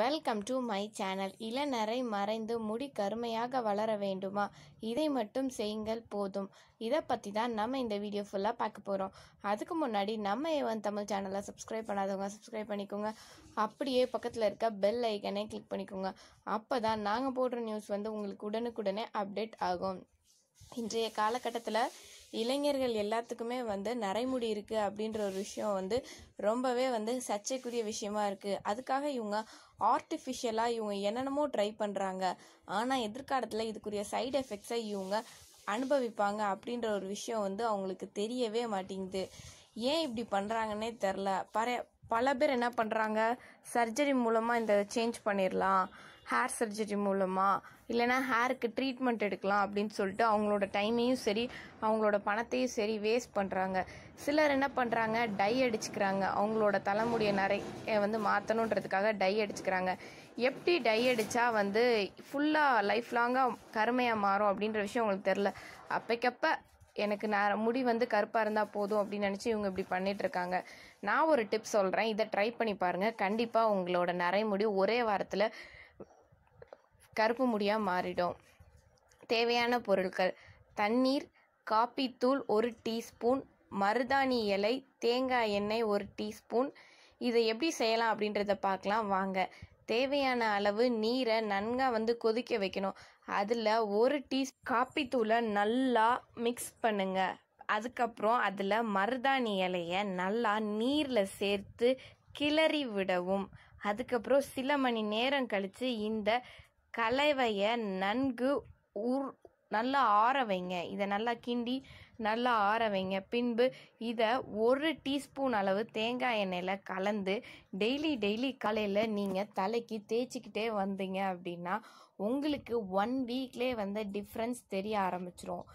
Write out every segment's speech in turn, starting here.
welcome to my channel இளநரை மறைந்து முடி கருமையாக வளர வேண்டுமா இதை மட்டும் செய்யுங்கள் போதும் இதை பற்றி தான் நம்ம இந்த வீடியோ ஃபுல்லாக பார்க்க போகிறோம் அதுக்கு முன்னாடி நம்ம ஏவன் தமிழ் சேனலை சப்ஸ்கிரைப் பண்ணாதவங்க சப்ஸ்கிரைப் பண்ணிக்கோங்க அப்படியே பக்கத்தில் இருக்க பெல் ஐக்கனே கிளிக் பண்ணிக்கோங்க அப்போ தான் நாங்கள் போடுற நியூஸ் வந்து உங்களுக்கு உடனுக்குடனே அப்டேட் ஆகும் இன்றைய காலகட்டத்தில் இளைஞர்கள் எல்லாத்துக்குமே வந்து நரைமுடி இருக்குது அப்படின்ற ஒரு விஷயம் வந்து ரொம்பவே வந்து சர்ச்சைக்குரிய விஷயமா இருக்குது அதுக்காக இவங்க ஆர்டிஃபிஷியலாக இவங்க என்னென்னமோ ட்ரை பண்ணுறாங்க ஆனால் எதிர்காலத்தில் இதுக்குரிய சைடு எஃபெக்ட்ஸை இவங்க அனுபவிப்பாங்க அப்படின்ற ஒரு விஷயம் வந்து அவங்களுக்கு தெரியவே மாட்டேங்குது ஏன் இப்படி பண்ணுறாங்கன்னே தெரில பல பல பேர் என்ன பண்ணுறாங்க சர்ஜரி மூலமாக இந்த சேஞ்ச் பண்ணிடலாம் ஹேர் சர்ஜரி மூலமாக இல்லைனா ஹேருக்கு ட்ரீட்மெண்ட் எடுக்கலாம் அப்படின்னு சொல்லிட்டு அவங்களோட டைமையும் சரி அவங்களோட பணத்தையும் சரி வேஸ்ட் பண்ணுறாங்க சிலர் என்ன பண்ணுறாங்க டை அடிச்சுக்கிறாங்க அவங்களோட தலைமுடியை நிறைய வந்து மாற்றணுன்றதுக்காக டை அடிச்சுக்கிறாங்க எப்படி டை அடித்தா வந்து ஃபுல்லாக லைஃப் லாங்காக கருமையாக மாறும் அப்படின்ற விஷயம் அவங்களுக்கு தெரில அப்பைக்கப்போ எனக்கு நான் முடி வந்து கருப்பாக இருந்தால் போதும் அப்படின்னு நினச்சி இவங்க இப்படி பண்ணிகிட்ருக்காங்க நான் ஒரு டிப் சொல்கிறேன் இதை ட்ரை பண்ணி பாருங்கள் கண்டிப்பாக உங்களோட முடி ஒரே வாரத்தில் கருப்பு முடியாக மாறிடும் தேவையான பொருட்கள் தண்ணீர் காப்பித்தூள் ஒரு டீஸ்பூன் மருதாணி இலை தேங்காய் எண்ணெய் ஒரு டீஸ்பூன் இதை எப்படி செய்யலாம் அப்படின்றத பார்க்கலாம் வாங்க தேவையான அளவு நீரை நன்காக வந்து கொதிக்க வைக்கணும் அதில் ஒரு டீ காப்பித்தூளை நல்லா மிக்ஸ் பண்ணுங்க அதுக்கப்புறம் அதில் மருதாணி இலையை நல்லா நீரில் சேர்த்து கிளறி விடவும் அதுக்கப்புறம் சில மணி நேரம் கழித்து இந்த கலவையை நன்கு உர் நல்லா ஆற வைங்க இதை நல்லா கிண்டி நல்லா ஆற வைங்க பின்பு இதை ஒரு டீஸ்பூன் அளவு தேங்காய் எண்ணெயில் கலந்து டெய்லி டெய்லி காலையில் நீங்கள் தலைக்கு தேய்ச்சிக்கிட்டே வந்தீங்க அப்படின்னா உங்களுக்கு ஒன் வீக்லேயே வந்து டிஃப்ரென்ஸ் தெரிய ஆரம்பிச்சிரும்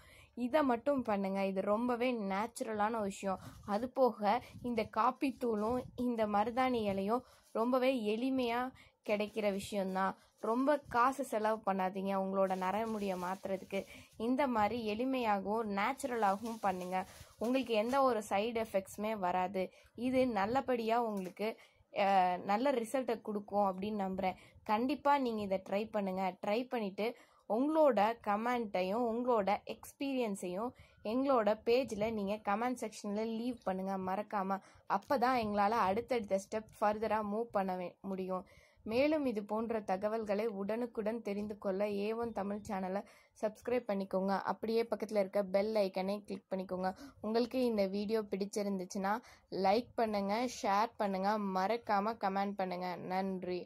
இதை மட்டும் பண்ணுங்கள் இது ரொம்பவே நேச்சுரலான விஷயம் அது போக இந்த காப்பித்தூளும் இந்த மருதாணி இலையும் ரொம்பவே எளிமையாக கிடைக்கிற விஷயந்தான் ரொம்ப காசு செலவு பண்ணாதீங்க உங்களோட நரமுடியை மாற்றுறதுக்கு இந்த மாதிரி எளிமையாகவும் நேச்சுரலாகவும் பண்ணுங்கள் உங்களுக்கு எந்த ஒரு சைடு எஃபெக்ட்ஸுமே வராது இது நல்லபடியாக உங்களுக்கு நல்ல ரிசல்ட்டை கொடுக்கும் அப்படின்னு நம்புகிறேன் கண்டிப்பாக நீங்கள் இதை ட்ரை பண்ணுங்கள் ட்ரை பண்ணிவிட்டு உங்களோட கமெண்ட்டையும் உங்களோட எக்ஸ்பீரியன்ஸையும் எங்களோட பேஜில் நீங்கள் கமெண்ட் செக்ஷனில் லீவ் பண்ணுங்கள் மறக்காமல் அப்போ தான் எங்களால் அடுத்தடுத்த ஸ்டெப் ஃபர்தராக மூவ் பண்ண முடியும் மேலும் இது போன்ற தகவல்களை உடனுக்குடன் தெரிந்து கொள்ள ஏ ஒன் தமிழ் சேனலை சப்ஸ்கிரைப் பண்ணிக்கோங்க அப்படியே பக்கத்தில் இருக்க பெல் ஐக்கனை கிளிக் பண்ணிக்கோங்க உங்களுக்கு இந்த வீடியோ பிடிச்சிருந்துச்சுன்னா லைக் பண்ணுங்கள் ஷேர் பண்ணுங்கள் மறக்காமல் கமெண்ட் பண்ணுங்கள் நன்றி